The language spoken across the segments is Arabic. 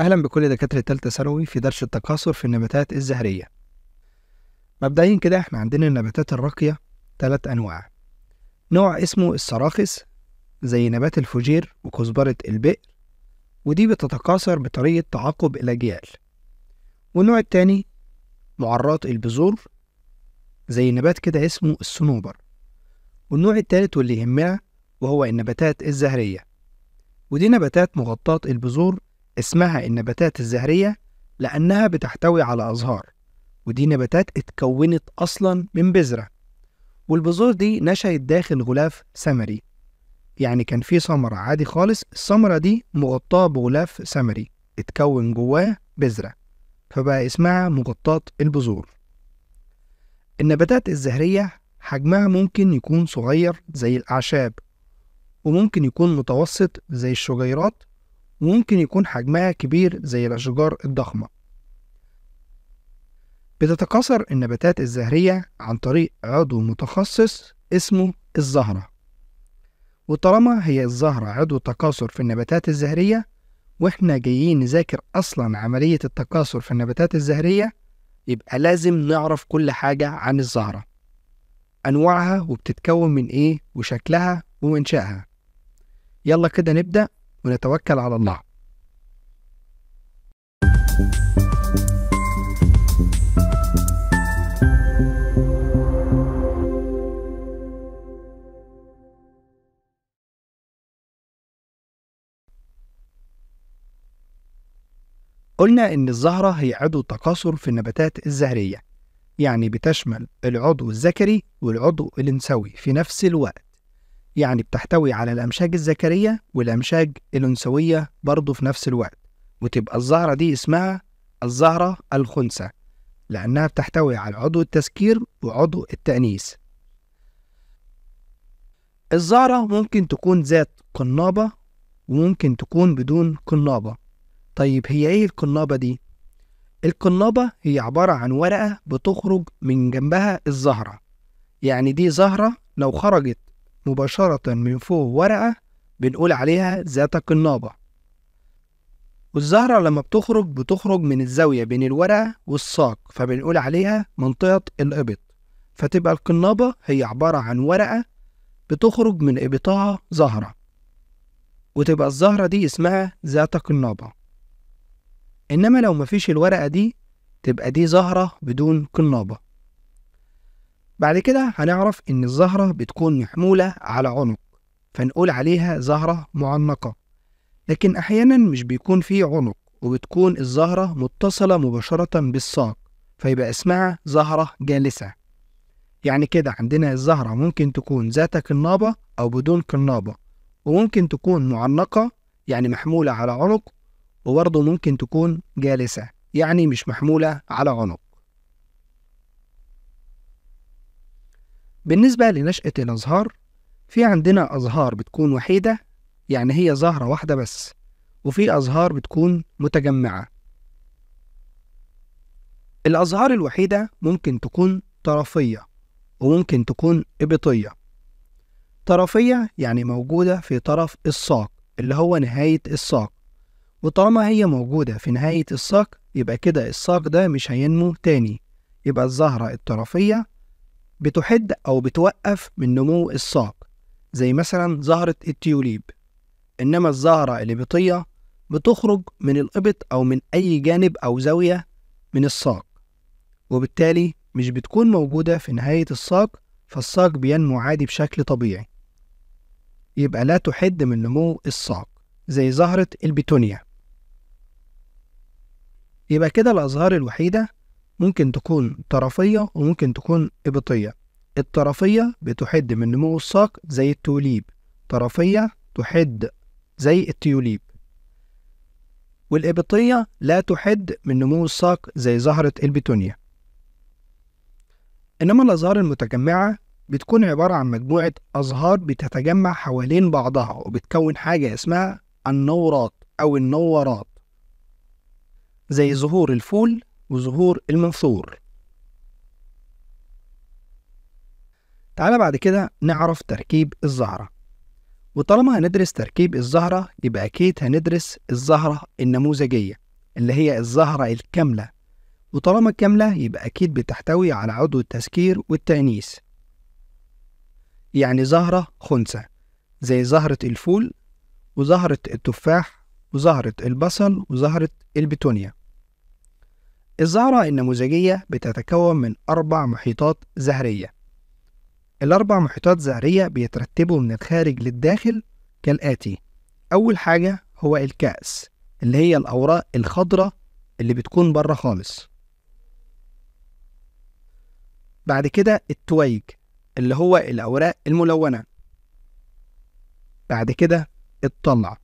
أهلا بكل دكاترة تالتة ثانوي في درس التكاثر في النباتات الزهرية مبدئيا كده احنا عندنا النباتات الراقية تلات أنواع نوع اسمه السراخس زي نبات الفجير وكزبرة البئر ودي بتتكاثر بطريقة تعاقب الأجيال والنوع التاني معرات البذور زي نبات كده اسمه الصنوبر والنوع التالت واللي يهمنا وهو النباتات الزهرية ودي نباتات مغطاة البذور اسمها النباتات الزهرية لأنها بتحتوي على أزهار ودي نباتات اتكونت أصلا من بذرة والبذور دي نشأت داخل غلاف سمري يعني كان في ثمرة عادي خالص الثمرة دي مغطاة بغلاف سمري اتكون جواه بذرة فبقى اسمها مغطاة البذور النباتات الزهرية حجمها ممكن يكون صغير زي الأعشاب وممكن يكون متوسط زي الشجيرات وممكن يكون حجمها كبير زي الأشجار الضخمة بتتكاثر النباتات الزهرية عن طريق عضو متخصص اسمه الزهرة وطالما هي الزهرة عضو تكاثر في النباتات الزهرية واحنا جايين نذاكر أصلا عملية التكاثر في النباتات الزهرية يبقى لازم نعرف كل حاجة عن الزهرة أنواعها وبتتكون من إيه وشكلها وإنشائها يلا كده نبدأ ونتوكل على الله قلنا إن الزهرة هي عضو تكاثر في النباتات الزهرية يعني بتشمل العضو الذكري والعضو الأنثوي في نفس الوقت يعني بتحتوي على الأمشاج الذكرية والأمشاج الأنثوية برضه في نفس الوقت وتبقى الزهرة دي اسمها الزهرة الخنثى لأنها بتحتوي على عضو التذكير وعضو التأنيث الزهرة ممكن تكون ذات قنابة وممكن تكون بدون قنابة طيب هي ايه القنابة دي؟ القنابة هي عبارة عن ورقة بتخرج من جنبها الزهرة يعني دي زهرة لو خرجت مباشرة من فوق ورقة بنقول عليها ذات قنابة والزهرة لما بتخرج بتخرج من الزاوية بين الورقة والساق فبنقول عليها منطقة الإبط فتبقى القنابة هي عبارة عن ورقة بتخرج من إبطها زهرة وتبقى الزهرة دي اسمها ذات قنابة إنما لو مفيش الورقة دي تبقى دي زهرة بدون قنابة بعد كده هنعرف إن الزهرة بتكون محمولة على عنق فنقول عليها زهرة معنقة لكن أحيانا مش بيكون فيه عنق وبتكون الزهرة متصلة مباشرة بالساق فيبقى اسمها زهرة جالسة يعني كده عندنا الزهرة ممكن تكون ذات قنابة أو بدون قنابة وممكن تكون معنقة يعني محمولة على عنق وبرضه ممكن تكون جالسة يعني مش محمولة على عنق بالنسبة لنشأة الأزهار في عندنا أزهار بتكون وحيدة يعني هي زهرة واحدة بس وفي أزهار بتكون متجمعة الأزهار الوحيدة ممكن تكون طرفية وممكن تكون إبطية طرفية يعني موجودة في طرف الساق اللي هو نهاية الساق وطالما هي موجودة في نهاية الساق يبقى كده الساق ده مش هينمو تاني يبقى الزهرة الطرفية بتحد أو بتوقف من نمو الساق زي مثلا زهرة التيوليب إنما الزهرة الإبطية بتخرج من الإبط أو من أي جانب أو زاوية من الساق وبالتالي مش بتكون موجودة في نهاية الساق فالساق بينمو عادي بشكل طبيعي يبقى لا تحد من نمو الساق زي زهرة البيتونيا يبقى كده الأزهار الوحيدة ممكن تكون طرفية وممكن تكون إبطية الطرفية بتحد من نمو الساق زي التوليب طرفية تحد زي التيوليب والإبطية لا تحد من نمو الساق زي زهرة البتونيا إنما الأزهار المتجمعة بتكون عبارة عن مجموعة أزهار بتتجمع حوالين بعضها وبتكون حاجة اسمها النورات أو النورات زي زهور الفول وظهور المنثور تعالى بعد كده نعرف تركيب الزهرة وطالما هندرس تركيب الزهرة يبقى أكيد هندرس الزهرة النموذجية اللي هي الزهرة الكاملة وطالما كاملة يبقى أكيد بتحتوي على عضو التذكير والتأنيث يعني زهرة خنثى زي زهرة الفول وزهرة التفاح وزهرة البصل وزهرة البتونيا الزهرة النموذجية بتتكون من أربع محيطات زهرية الأربع محيطات زهرية بيترتبوا من الخارج للداخل كالآتي أول حاجة هو الكأس اللي هي الأوراق الخضراء اللي بتكون بره خالص بعد كده التويج اللي هو الأوراق الملونة بعد كده الطلع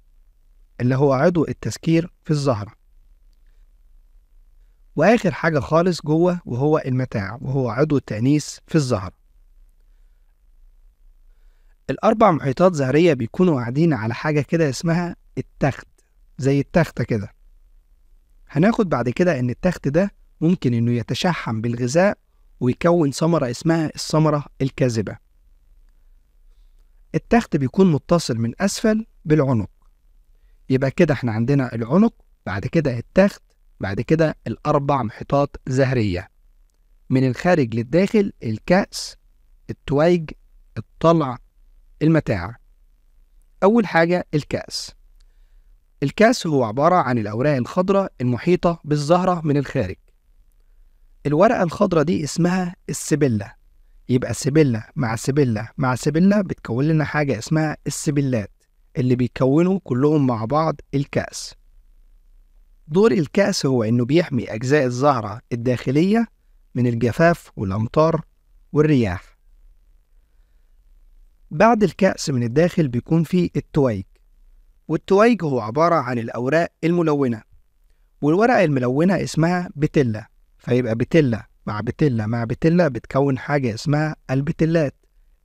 اللي هو عضو التسكير في الزهرة واخر حاجه خالص جوه وهو المتاع وهو عضو التانيث في الزهرة الاربع محيطات زهريه بيكونوا قاعدين على حاجه كده اسمها التخت زي التخته كده هناخد بعد كده ان التخت ده ممكن انه يتشحم بالغذاء ويكون ثمره اسمها الثمره الكاذبه التخت بيكون متصل من اسفل بالعنق يبقى كده احنا عندنا العنق بعد كده التخت بعد كده الأربع محيطات زهرية من الخارج للداخل الكأس التويج الطلع المتاع أول حاجة الكأس الكأس هو عبارة عن الأوراق الخضراء المحيطة بالزهرة من الخارج الورقة الخضراء دي اسمها السبلة يبقى سبلة مع سبلة مع سبلة بتكون لنا حاجة اسمها السبلات اللي بيكونوا كلهم مع بعض الكأس دور الكأس هو إنه بيحمي أجزاء الزهرة الداخلية من الجفاف والأمطار والرياح بعد الكأس من الداخل بيكون فيه التويج والتويج هو عبارة عن الأوراق الملونة والورقة الملونة اسمها بتلة فيبقى بتلة مع بتلة مع بتلة بتكون حاجة اسمها البتلات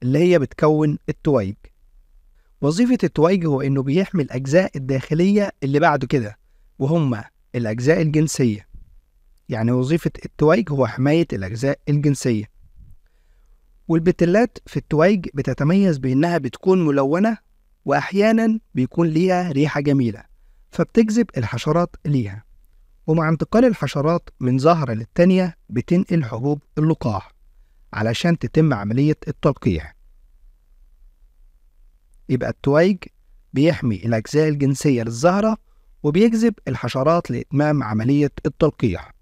اللي هي بتكون التويج وظيفة التويج هو إنه بيحمي الأجزاء الداخلية اللي بعده كده وهم الأجزاء الجنسية يعني وظيفة التويج هو حماية الأجزاء الجنسية والبتلات في التويج بتتميز بأنها بتكون ملونة وأحيانا بيكون ليها ريحة جميلة فبتجذب الحشرات ليها ومع انتقال الحشرات من زهرة للتانية بتنقل حبوب اللقاح علشان تتم عملية التلقيح يبقى التويج بيحمي الأجزاء الجنسية للزهرة وبيجذب الحشرات لإتمام عملية التلقيح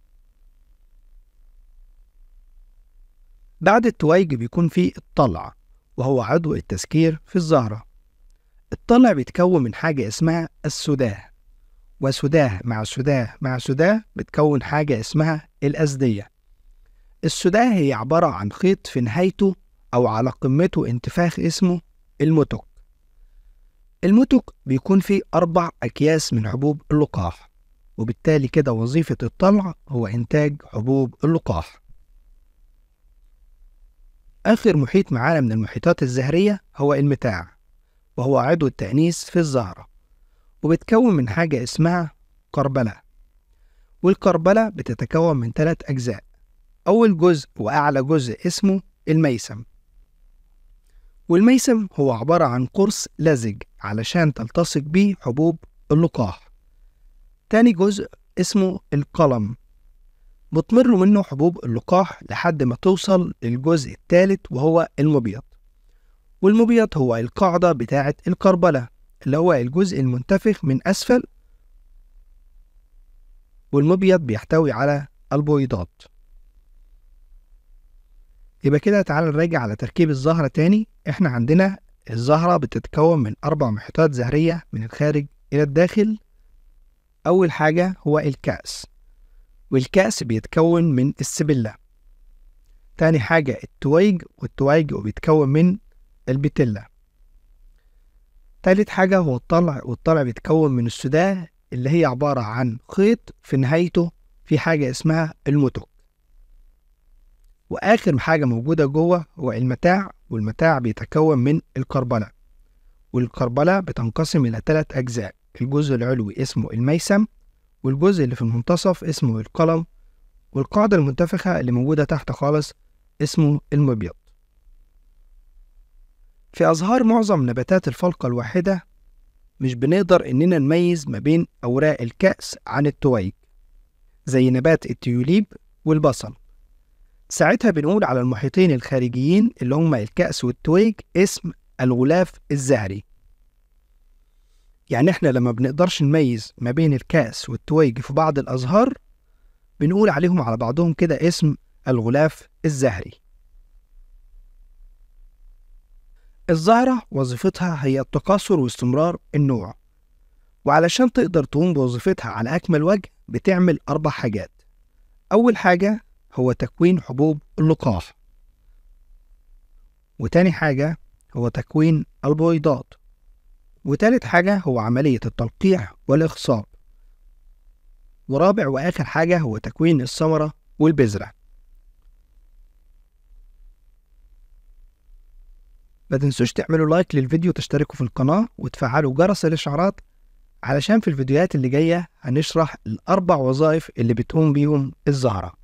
بعد التويج بيكون فيه الطلع وهو عضو التسكير في الزهرة الطلع بيتكون من حاجة اسمها السداه وسداه مع سداه مع سداه بتكون حاجة اسمها الأسدية السداه هي عبارة عن خيط في نهايته أو على قمته انتفاخ اسمه المتق المتك بيكون فيه أربع أكياس من حبوب اللقاح وبالتالي كده وظيفة الطلع هو إنتاج حبوب اللقاح آخر محيط معانا من المحيطات الزهرية هو المتاع وهو عضو التأنيس في الزهرة وبتكون من حاجة اسمها كربلة والكربلة بتتكون من ثلاث أجزاء أول جزء وأعلى جزء اسمه الميسم والميسم هو عبارة عن قرص لزج علشان تلتصق بيه حبوب اللقاح تاني جزء اسمه القلم بتمر منه حبوب اللقاح لحد ما توصل للجزء الثالث وهو المبيض والمبيض هو القاعدة بتاعة الكربلة اللي هو الجزء المنتفخ من أسفل والمبيض بيحتوي على البويضات يبقى كده تعال نراجع على تركيب الزهرة تاني احنا عندنا الزهرة بتتكون من أربع محيطات زهرية من الخارج إلى الداخل أول حاجة هو الكأس والكأس بيتكون من السبلة تاني حاجة التويج والتويج بيتكون من البتلة تالت حاجة هو الطلع والطلع بيتكون من السداة اللي هي عبارة عن خيط في نهايته في حاجة اسمها المتك واخر حاجه موجوده جوه هو المتاع والمتاع بيتكون من الكربله والكربله بتنقسم الى ثلاث اجزاء الجزء العلوي اسمه الميسم والجزء اللي في المنتصف اسمه القلم والقاعدة المنتفخة اللي موجودة تحت خالص اسمه المبيض في أزهار معظم نباتات الفلقة الواحدة مش بنقدر إننا نميز ما بين أوراق الكأس عن التويج زي نبات التيوليب والبصل ساعتها بنقول على المحيطين الخارجيين اللي هم الكأس والتويج اسم الغلاف الزهري يعني احنا لما بنقدرش نميز ما بين الكأس والتويج في بعض الأزهار بنقول عليهم على بعضهم كده اسم الغلاف الزهري الزهرة وظيفتها هي التكاثر واستمرار النوع وعلشان تقدر تقوم بوظيفتها على أكمل وجه بتعمل أربع حاجات أول حاجة هو تكوين حبوب اللقاح وتاني حاجة هو تكوين البويضات وتالت حاجة هو عملية التلقيح والإخصاب ورابع وآخر حاجة هو تكوين الثمرة والبذرة ما تنسوش تعملوا لايك للفيديو وتشتركوا في القناة وتفعلوا جرس الإشعارات علشان في الفيديوهات اللي جاية هنشرح الأربع وظائف اللي بتقوم بيهم الزهرة